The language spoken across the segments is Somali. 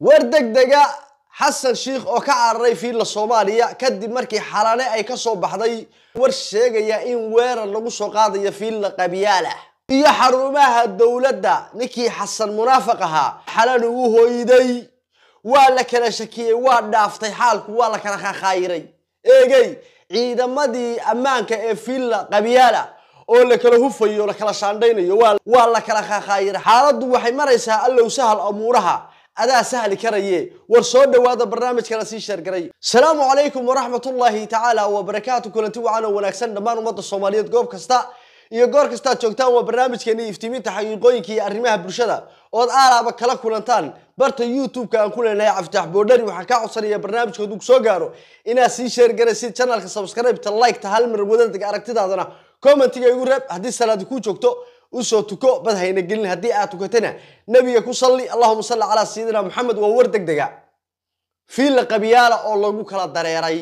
war degdega xasan shiikh oo ka cararay fiilla soomaaliya kadib markii xalane ay ka soo baxday war sheegaya in weerar lagu soo qaadayo fiilla qabyaala iyo xarumaha dowladda ninkii xasan munaafiq ahaa xalan ugu hoyday waa la kala shakiyey waa dhaaftay xaalku waa la kala khakaayiray eegey ciidamadii ammaanka ee fiilla qabyaala oo lakala hufayo lakala kala shaandhaynayo waa la kala khakaayiray xaaladdu waxay maraysaa allow sahal amuuraha adaa sahli karaye war soo dhowaada barnaamijkana sii sheergaray salaamu calaykum waraxmatullaahi tacaala wabarakaatu kulanti wacan oo wanaagsan dhammaan ummadda soomaaliyeed goob kasta iyo goor kastaad joogtaan waa barnaamijkeeni iftiiminta xaqiiqooyinka iyo arrimaha bulshada ood aalaaba kala kulantaan barta youtube-ka aan ku leenahay caftaax boodhari waxaan kaa codsanaya barnaamijkood uu soo gaaro inaad sii sheergaraysid channelka subscribe-ta like-ta hal mar wadanta aragtidaadana commentiga igu reeb haddii salaadi kuu joogto usoo tuko bad hayna gelin haddii aad tukatana nebiga ku salli allahuma salli calaa sayidina maxamed waa war deg dega fiilla qabiyaala oo lagu kala dareeray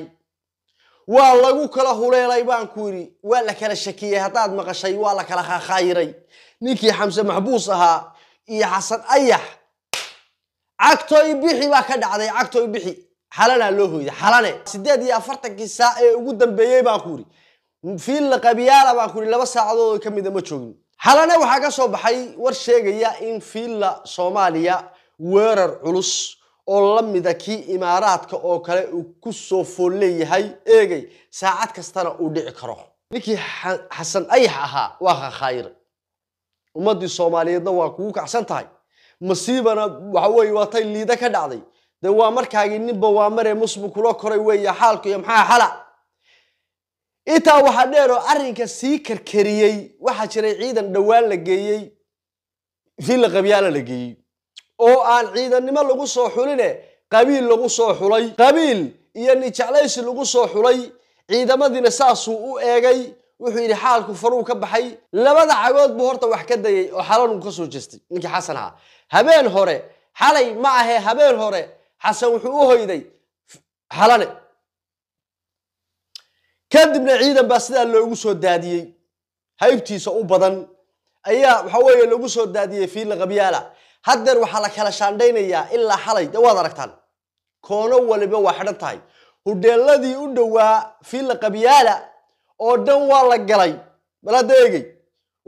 waa lagu kala huleelay baan ku yidhi waa la kala shakiyey haddaad maqashay waa la kala khaakaayiray ninkii xamse maxbuus ahaa iyo xasan ayax cagtooy bixi baa ka dhacday cagtooy bixi xalanaa loo hooyay xalane siddeed iyo afartankii saac ee ugu dambeeyey baan ku yidhi fiilla qabyaala baan ku yidhi laba saacadood ka mida ma joogin xalana waxaa ka soo baxay war sheegaya in fiilla soomaaliya weerar culus oo la mida kii imaaraadka oo kale uu ku soo fool leeyahay eegay saacad kastana uu dhici karo ninkii xasan ayax ahaa waa khakhaayir ummaddii soomaaliyeedna waa kugu kacsan tahay masiibana waxa waa tay liida ka dhacday dee waa markaagii ninba waa maree musbu kula koray weeye xaalku iyo maxaa xala intaa waxaa dheer oo arrinka sii karkariyey waxaa jiray ciidan dhowaan la geeyey villa qabyaala la geeyey oo aan ciidannimo lagu soo xuline qabiil lagu soo xulay qabiil iyo nijeclaysi lagu soo xulay ciidamadiina saasuu u eegay wuxuu yidhi xaalku faruu ka baxay labada cagood buu horta wax ka dayay oo xalanuu ka soo jeestay ninkii xasan ahaa habeen hore xalay ma ahe habeen hore xasan wuxuu u hoyday xalane kadibna ciidan baa sidaa loogu soo daadiyey haybtiisa u badan ayaa waxa weeye lagu soo daadiyey fiila qabyaala haddeer waxaa la kala shaandhaynayaa ilaa xalay dee waad aragtaan koono waliba waa xidhan tahay hudheeladii u dhowaa fiila qabyaala oo dhan waa la galay bal eegay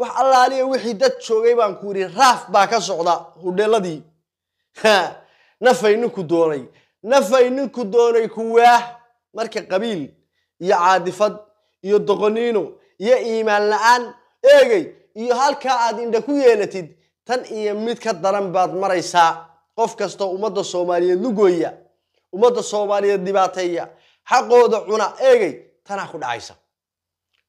wax allaaliya wixii dad joogay baan ku yidhi raaf baa ka socda hudheeladii nafay ninku doonay nafay ninku doonay kuwaah marka qabiil iyo caadifad iyo doqoniino iyo iimaan la-aan eegey iyo halkaa aad indha ku yeelatid tan iyo mid ka daran baad maraysaa qof kastoo ummadda soomaaliyeed lugooya ummadda soomaaliyeed dhibaateeya xaqooda cuna eegey tanaa ku dhacaysa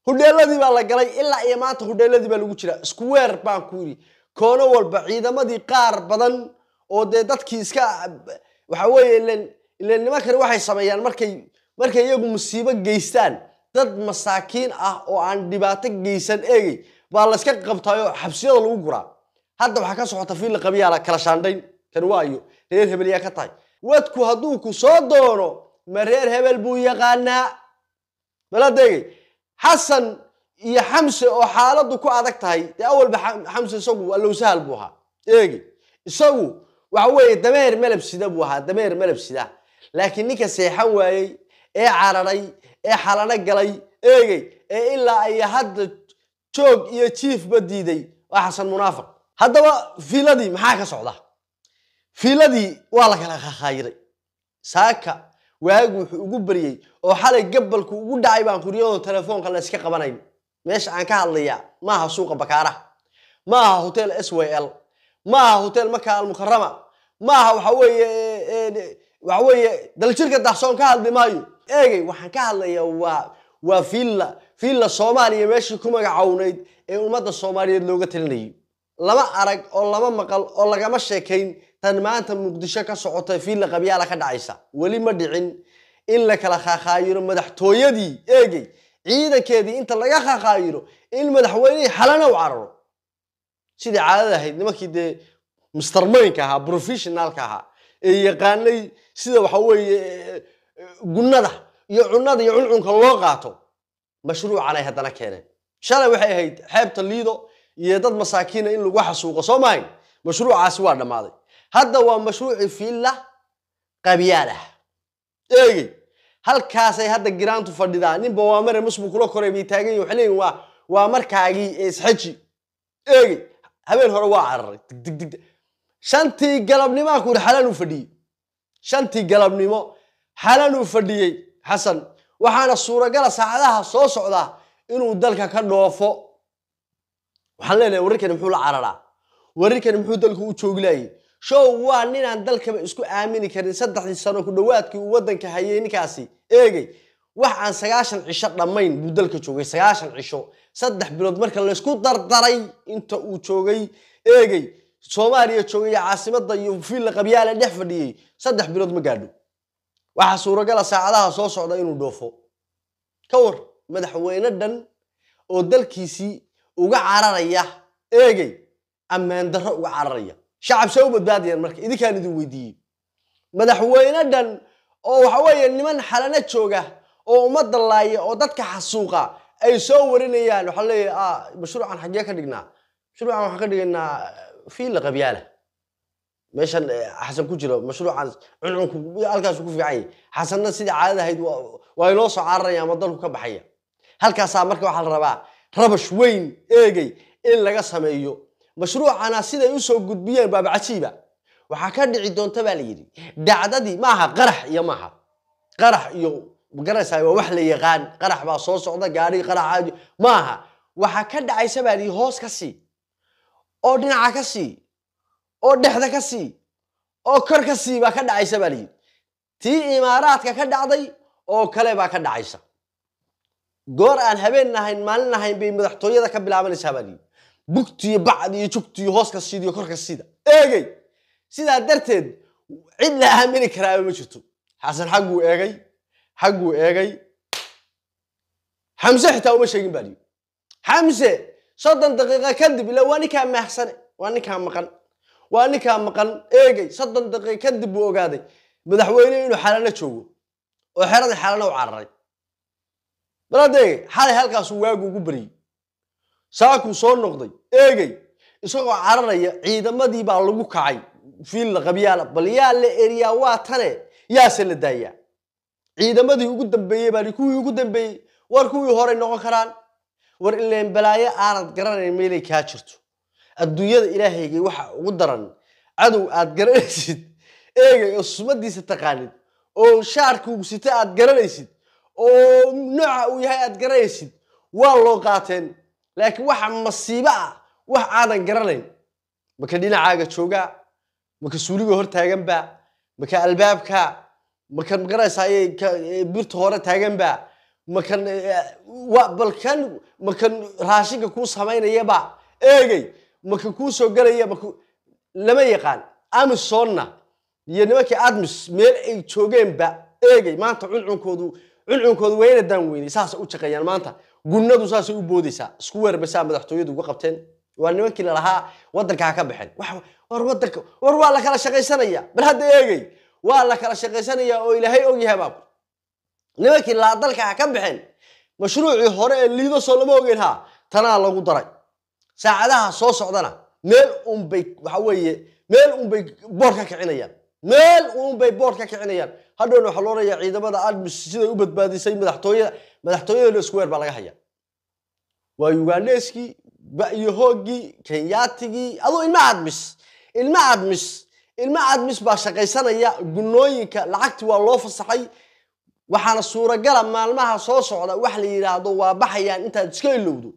hudheeladii baa la galay ilaa iyo maanta hudheeladii baa lagu jira isku weer baan ku yidhi koono walba ciidamadii qaar badan oo dee dadkii iska waxa weeye ilen ilen nimankani waxay sameeyaan markay markay iyagu musiibo geystaan dad masaakiin ah oo aan dhibaato geysan eegay baa layska qabtaayoo xabsiyada lagu guraa hadda waxaa ka socota fiilla qabiyaala kala shaandhayn kan waayo reer hebel yaa ka tahay wadku hadduu ku soo doono ma reer hebel buu yaqaanaa balad eegay xasan iyo xamse oo xaaladdu ku adag tahay dee awalba xamse isagu allow buu ahaa eegi isagu waxa weeye dameer melab sida buu ahaa dameer melab sida laakiin ninka seexan waayey ee cararay ee xalano galay eegey ee ilaa ay hadda joog iyo jiifba diiday waa xasan munaafiq haddaba fiiladii maxaa ka socda fiiladii waa la kala khakaayiray saaka waagu wuxuu ugu baryey oo xalay gabalku ugu dhacay baan quryadoo telefoonka la iska qabanayn meesha aan ka hadlayaa maaha suuqa bakaaraha maaha hotel s w l maaha hotel maka almukarama maaha waxaweeye waxaweeye daljirka dahsoon ka hadli maayo eegey waxaan ka hadlayaa waa waa villa villa soomaaliya meeshii ku magacownayd ee ummadda soomaaliyeed looga talinayay lama arag oo lama maqal oo lagama sheekayn tan maanta muqdisho ka socota villa qabyaala ka dhacaysa weli ma dhicin in la kala khaakhaayiro madaxtooyadii eegey ciidankeedii inta laga khaakhaayiro in madaxweynihii halana u cararo sidai caadada ahayd nimankii dee mastermaynka ahaa professionaalka ahaa ee yaqaanay sida waxa weeye gunnada iyo cunnada iyo cuncunka loo qaato mashruucanay haddana keeneen shalay waxay ahayd xeebta liido iyo dad masaakiina in lagu xasuuqo soo mahayn mashruucaasi waa dhammaaday hadda waa mashruuci fiilla qabyaal ah eegey halkaasay hadda giraantu fadhidaan nin bawaamare musbuu kula koray bay taagan yihin waxay waa waa markaagii isxaji eegey habeen hore waa cararay digdigdig shantii galabnimaa ku yidhi xalaan u fadhiyey shantii galabnimo xalanuu fadhiyey xasan waxaana suuragala saacadaha soo socdaa inuu dalka ka dhoofo waxaan leenahay wararkani muxuu la cararaa wararkani muxuu dalka u jooglayay show waa ninaan dalkaba isku aamini karin saddexdii sano ku dhowaadkii uu waddanka hayey ninkaasi eegey wax aan sagaashan cisho dhammayn buu dalka joogay sagaashan cisho saddex bilood marka laysku dardaray inta uu joogay eegey soomaaliya joogay caasimadda iyo fiilla qabyaale dhex fadhiyey saddex bilood ma gaadho waxaa suuragala saacadaha soo socda inuu dhoofo ka war madaxweyne dhan oo dalkiisii uga cararaya eegay ammaan darro uga cararaya shacab se u badbaadayaan marka idinkaan idin weydiiyey madaxweyne dhan oo waxa weeye niman xalana jooga oo ummadda laaya oo dadka xasuuqa ay soo warinayaan waxaa leeyahay mashruucan ah, xaggee ka dhignaa mashruucan waxaan ka dhigaynaa fiila qabyaala meeshan eh, xasan ku jiro mashruucan cuncunku halkaasu ku fiican xasanna sidii caadada ahayd waa inoo soo cararaya ama dalku ka baxaya halkaasaa marka waxaa la rabaa rabash weyn eegay in laga sameeyo mashruucana siday usoo gudbiyeen baabacasiiba waxaa ka dhici doonta baa la yidhi dacdadii maaha qarax iyo maaha qarax iyo magaraysaa waa wax la yaqaan qarax baa soo socda gaadhi qarax maaha waxaa ka dhacaysa baa la yidhi hoos ka sii oo dhinaca ka sii oo dhexda ka sii oo kor ka sii baa ka dhacaysa baa layidhi tii imaaraadka ka dhacday oo kale baa ka dhacaysa goor aan habeen nahayn maalin nahayn bay madaxtooyada ka bilaabanaysaa baa layidhi bugtiyo bacdi iyo jugtiyo hooska siidiyo korka siida eegay sidaa darteed cid la aamini karaaba ma jirto xasan xagguu eegay xagguu eegay xamse xitaa uma sheegin baa layidhi xamse soddon daqiiqa kadib ila waa ninkaa maahsane waa ninkaa maqan waa ninkaa maqan eegay soddon daqiiq kadib buu ogaaday madaxweyne inuu xalana joogo oo xeradii xalana u cararay balaad xalay halkaasuu waagu ugu baryey saakuu soo noqday eegay isagoo cararaya ciidamadii baa lagu kacay fiilla qabyaala bal yaa la eriyaa waa tane yaase la daayaa ciidamadii ugu dambeeyey baan kuwii ugu dambeeyey war kuwii horay noqon karaan war ileen balaayo aanad garanayn meelay kaa jirto adduunyada ilaahaygay waxa ugu daran cadow aad garanaysid eegay oo sumadiisa taqaanid oo shaarkuugu sita aad garanaysid oo nooca uu yahay aad garanaysid waa loo qaateen laakiin waxa masiibo ah wax aadan garanayn maka dhinacaaga joogaa maka suuliga hor taaganba maka albaabka makan maqanaysa birta hore taaganba makan balkan makan raashinka kuu samaynayaba eegay maka kuu soo gelaya lama yaqaan amisonna iyo nimankii admis meel ay joogeenba eegay maanta cuncunkoodu cuncunkoodu wayna daan weynay saasay u jaqeeyaan maanta gunnadu saasay u boodaysaa isku weerbasaa madaxtooyadu uga qabteen waa nimankii lalahaa waddankaa ka baxeen war wadanka war waa la kala shaqaysanaya bal hadda eegay waa la kala shaqaysanayaa oo ilaahay ogyahay baabu nimankii laa dalka ka baxeen mashruucii hore ee liido soo lama ogeyn haa tanaa lagu daray saacadaha soo socdana meel unbay waxa weeye meel unbay boord ka kicinayaan meel unbay boord ka kicinayaan hadhowna waxaa looleeyaa ciidamada admis siday u badbaadisay madaxtooyada madaxtooyada square baa laga haya waa ugandeskii ba'yohoogii kenyatigii aduu ilma admis ilma admis ilma admis baa shaqaysanaya gunooyinka lacagti waa loo fasaxay waxaana suuragala maalmaha soo socda wax la yidhaahdo waa baxayaan intaad iska ilowdo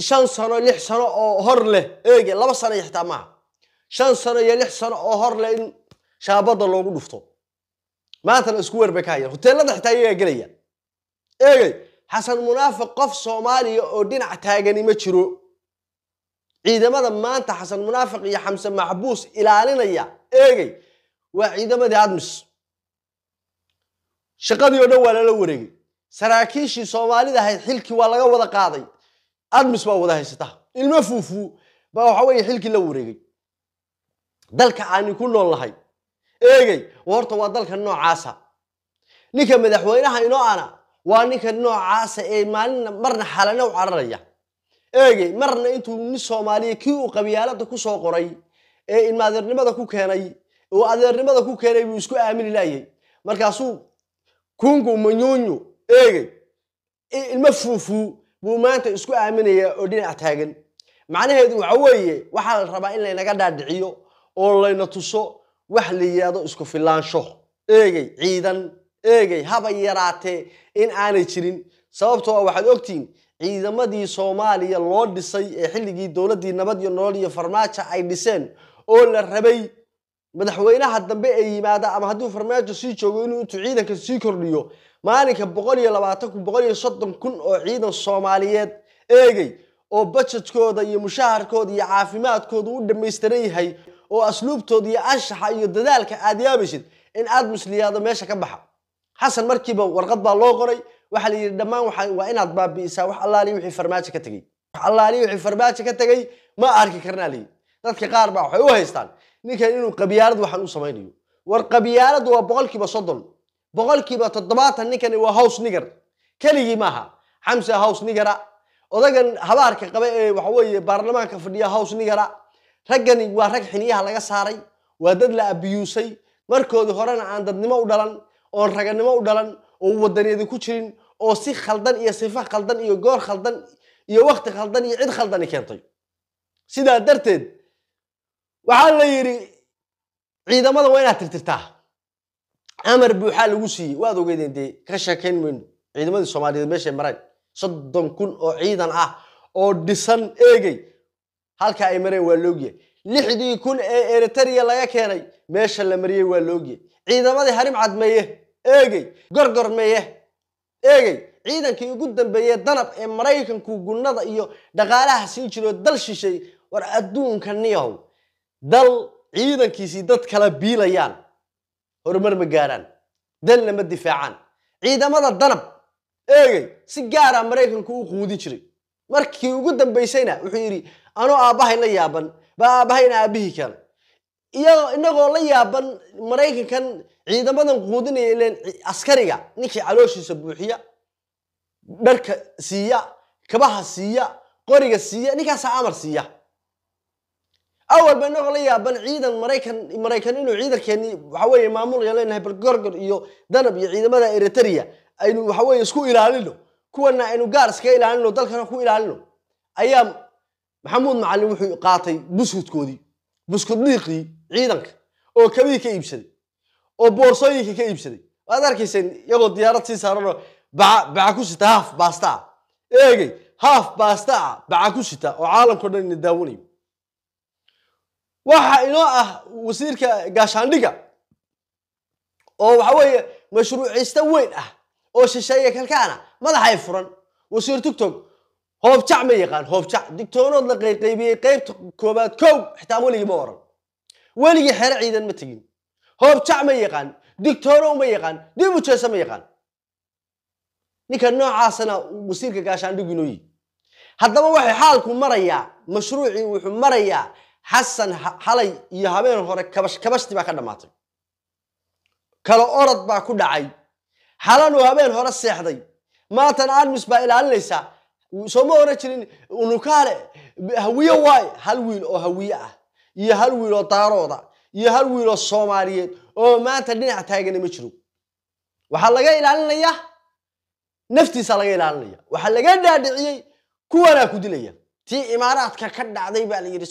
shan sano lix sano oo hor leh eege laba sano iyo xitaa maaha shan sano iyo lix sano oo hor leh in shaabada loogu dhufto maantana isku weer bay ka hayaan hoteellada xitaa iyagaa gelaya eegey xasan munaafiq qof soomaaliya oo dhinac taagani ma jiro ciidamada maanta xasan munaafiq iyo xamse maxbuus ilaalinaya eegey waa ciidamadii admis shaqadii oo dhan waa lala wareegay saraakiishii soomaalida ahayd xilkii waa laga wada qaaday admis baa wada haysata ilmo fuufuu baa waxa weeye xilkii la wareegay dalka aanin ku nool nahay horta waa dalka noocaasa ninka madaxweynaha inoo ana waa ninka noocaasa ee maalina marna xalana u cararaya eegey marna intuu nin soomaaliya kii uu qabyaalada ku soo qoray ee ilmaadeernimada ku keenay oo adeernimada ku keenay buu isku aamini laayay markaasuu kungu manyunyu eegey ilma fuufuu buu maanta isku aaminayaa oo dhinac taagan macnaheedu waxa weeye waxaa la rabaa in laynaga dhaadhiciyo oo layna tuso wax la yidhaahdo isku filaansho eegey ciidan eegey haba yaraatee in aanay jirin sababtoo a ah waxaad ogtihiin ciidamadii soomaaliya loo dhisay ee xilligii dowladdii nabad iyo nolol iyo farmaajo ay dhiseen oo la rabay madaxweynaha dambe ee yimaada ama hadduu farmaajo sii joogo inuu intuu ciidanka sii kordhiyo maalinka boqol iyo labaatanku boqol iyo soddon kun oo ciidan soomaaliyeed eegay oo bajadkooda iyo mushaharkooda iyo caafimaadkooda u dhammaystiran yahay oo asluubtooda iyo anshaxa iyo dadaalka aad yaabaysid in aad musliyaado meesha ka baxa xasan markiiba warqad baa loo qoray waxaa la yidhi dhammaan waa inaad baabi'isaa wax allaali wixii farmaajo ka tegey wax allaali wixii farmaajo ka tegey ma arki karnaa layidhi dadka qaar baa waxay u haystaan ninkan inuu qabiyaarad waxaan u samaynayo war qabiyaaradu waa boqolkiiba soddon boqolkiiba toddobaatan ninkani waa hows niger keligii maaha xamse hows nigera odagan habaarka qaba ee waxa weeye baarlamaanka fadhiya hows nigera raggani waa rag xiniyaha laga saaray waa dad la abiyuusay markoodii horena aan dadnimo u dhalan oon raganimo u dhalan oo wadaniyadi ku jirin oo si khaldan iyo sifa khaldan iyo goor khaldan iyo wakti khaldan iyo cid khaldani keentay sidaa darteed waxaa la yidhi ciidamadan waa inaad tirtirtaa amar buuxaa lagu siiyey waad ogeedeen dee ka sheekayn mayno ciidamadii soomaaliyeed meeshay mareen soddon kun oo ciidan ah oo dhisan eegay halka ay mareen waa loogyahay lixdii kun ee eritariya laga keenay meesha la mariyey waa loogyahay ciidamadii harimcad meeye eegey gorgor meeye eegey ciidankii ugu dambeeye danab ee maraykanku gunnada iyo dhaqaalaha siin jiroo dal shishay war adduunka niyahow dal ciidankiisii dad kala biilayaan horumar ma gaaraan dalna ma difaacaan ciidamada danab eegay si gaara ah maraykanku u quudin jiray markii ugu dambaysayna wuxuu yidhi anoo aabbahay la yaaban baa aabbahayna aabbihii keenay iyagoo inagoo la yaaban maraykankan ciidamadan quudinaya ileen askariga ninkii calooshiisa buuxiya dharka siiya kabaha siiya qoriga siiya ninkaasaa amar siiya walba inagoo la yaaban ciidan maraykan inuu ciidankeeni waxa weeye maamulaya bal gorgor iyo danab iyo ciidamada eriteria aynu waxa isku ilaalino kuwana aynu gaar iskaga ilaalino dalkana ku ilaalino ayaa maxamuud macalin wuxuu qaatay buskudkoodii buskud ciidanka oo kabihii ka iibsaday oo boorsooyinkii ka iibsaday waad arkayseen iyagoo diyaarad sii saaranoo baca ku sita haaf baasta ah haaf baasta ah, baca ku sita oo caalamkao dhan ina daawanayo waxa inoo ah wasiirka gaashaandhiga oo waxa weeye mashruuciysta weyn ah oo shisheeye kalkaana madaxay furan wasiir tigtog hoobjac ma yaqaan hoobjac digtoonood la qayqaybiyey qaybta koobaad kow xitaa weligii ma oran weligii xero ciidan ma tegin hoobjac ma yaqaan digtoonow ma yaqaan dib u ujeesa ma yaqaan ninka noocaasana wasiirka gaashaandhigu inoo yihi haddaba waxay xaalku marayaa mashruucii wuxuu marayaa xasan halay iyo habeen hore kabash baa ka dhammaatay kala orod baa ku dhacay xalanuu habeen hore seexday maantan armis baa ilaalinaysaa sooma oran jirin unukaale hawiyo waay hal wiil oo hawiye ah iyo hal wiil oo daarooda iyo hal wiil oo soomaaliyeed oo maanta dhinac taagana ma jiro waxaa laga ilaalinayaa naftiisa laga ilaalinaya waxaa laga dhaadhiciyey kuwanaa ku dilaya tii imaaraadka ka dhacday baa la yidhi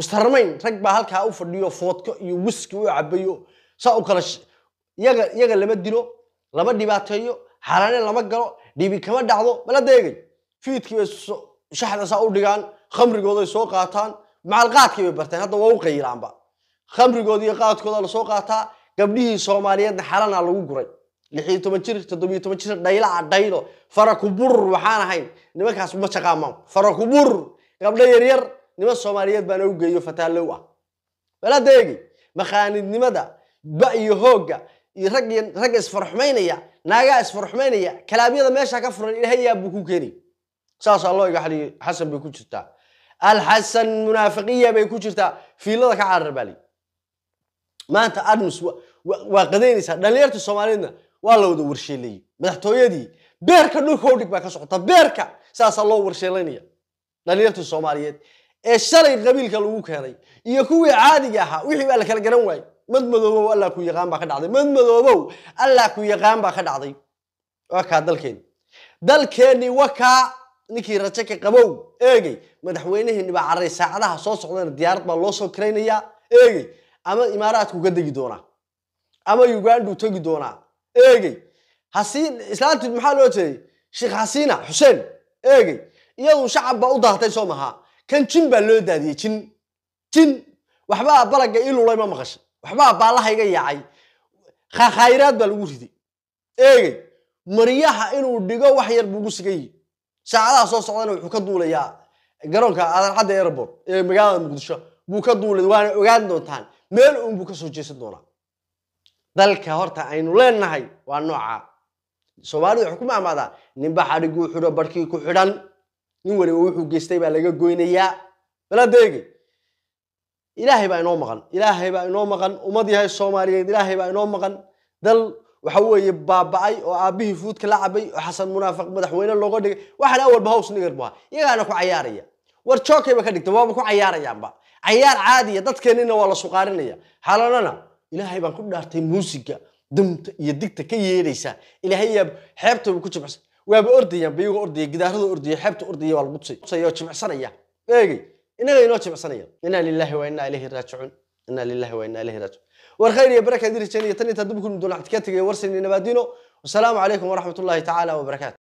mustarmayn rag baa halkaa u fadhiyo foodko iyo wiski u cabayo saa u kala yaga lama dilo lama dhibaateeyo xaalaane lama galo dhibi kama dhacdo bala deegay fiidkii bay shaxda saa u dhigaan khamrigooday soo qaataan macalqaadkii bay barteen hadda waa u qaylaanba khamrigooda qaadkooda lasoo qaataa gabdhihii soomaaliyeedna xalanaa lagu guray lixiyo toban jir toddobiyo toban jir dhaylaca ah, dhaylo farakubur waxaan ahayn nimankaas ma shaqaamaan farakubur gabdho yaryar nima soomaaliyeed baana u geeyo fataallow ah walaadaegi makhaanidnimada ba iyo hoogga iyo ragga isfarxumaynaya naagaha isfarxumaynaya kalaabyada meesha ka furan ilahay yaa buu ku keeni saas alloo iga xaliyo xasan bay ku jirtaa alxasan munaafiqiya bay ku jirtaa fiilada ka carar baa maanta arms waa qadaynaysaa dhalinyarta soomaaliyeedna waa la wada warsheeleeyey madaxtooyadii beerka dhulka udhig baa ka socota beerka saasaa loo warsheelaynaya dhalinyarta soomaaliyeed ee shalay qabiilka lagu keenay iyo kuwii caadiga ahaa wixii baa la kala garan waayey mad madoobow allah ku yaqaan baa ka dhacday mad madoobow allah ku yaqaan baa ka dhacday waa kaa dalkeenni wakaa ninkii rajo ka qabow eegey madaxweynaheenni baa carray saacadaha soo socdana diyaarad baa loo soo karaynayaa eegey ama imaaraadku ka degi doonaa ama ugandhu tegi doonaa eegey hasiin islaanti maxaa loo jeeday sheekh xasiina xuseen eegey iyadu shacab baa u daatay soo mahaa kan jin baa loo daadiyey jin jin waxbaa balagga ii lulay ma maqashay waxbaa iga yaacay khaakhayraad baa lagu riday eegey maryaha inuu dhigo wax yar buugu sigan yihi saacadaha soo socdana wuxuu ka duulayaa garoonka adarcadda airport ee magaalada muqdisho buu ka duulay waana ogaan doontaan meel uunbuu ka soo jeesan doonaa dalka horta aynu leenahay waa noocaa soomaalida waxay ku maamaadaa ninba xadhigguu xidho barhkii ku xidhan nin waliba wuxuu geystay baa laga goynayaa baladeegi ilaahay baa inoo maqan ilaahay baa inoo maqan ummad yahay soomaaliyeed ilaahay baa inoo maqan dal waxa weeye baaba'ay oo aabbihii fuudka la cabay oo xasan munaafiq madaxweyne looga dhigay waxaan awalba haws nigar bu iyagaana ku cayaaraya war jookay ba ka dhigta waaba ku cayaarayaanba cayaar caadiya ah, dadkeennina waa la suqaarinaya halanana ilaahay baan ku dhaartay muusiga damta iyo digta ka yeedhaysa ilaahay xeebtaba ku jibcsan waaba ordayaan bayuga ordaya gidaarada ordaya xeebta ordaya waa lagu tusay oo jimicsanaya eegey inaga inoo jimicsanaya inaa lilaahi waa inaa ilayhi raajicuun inaa lilaahi waa inaa ilayhi raajicuun war khayr iyo barakaad irijanaya tan intaa dubkun mudolacad ka tegaya warsanay nabaadiino wasalaamu calaykum waraxmat tacaala wabarakaatu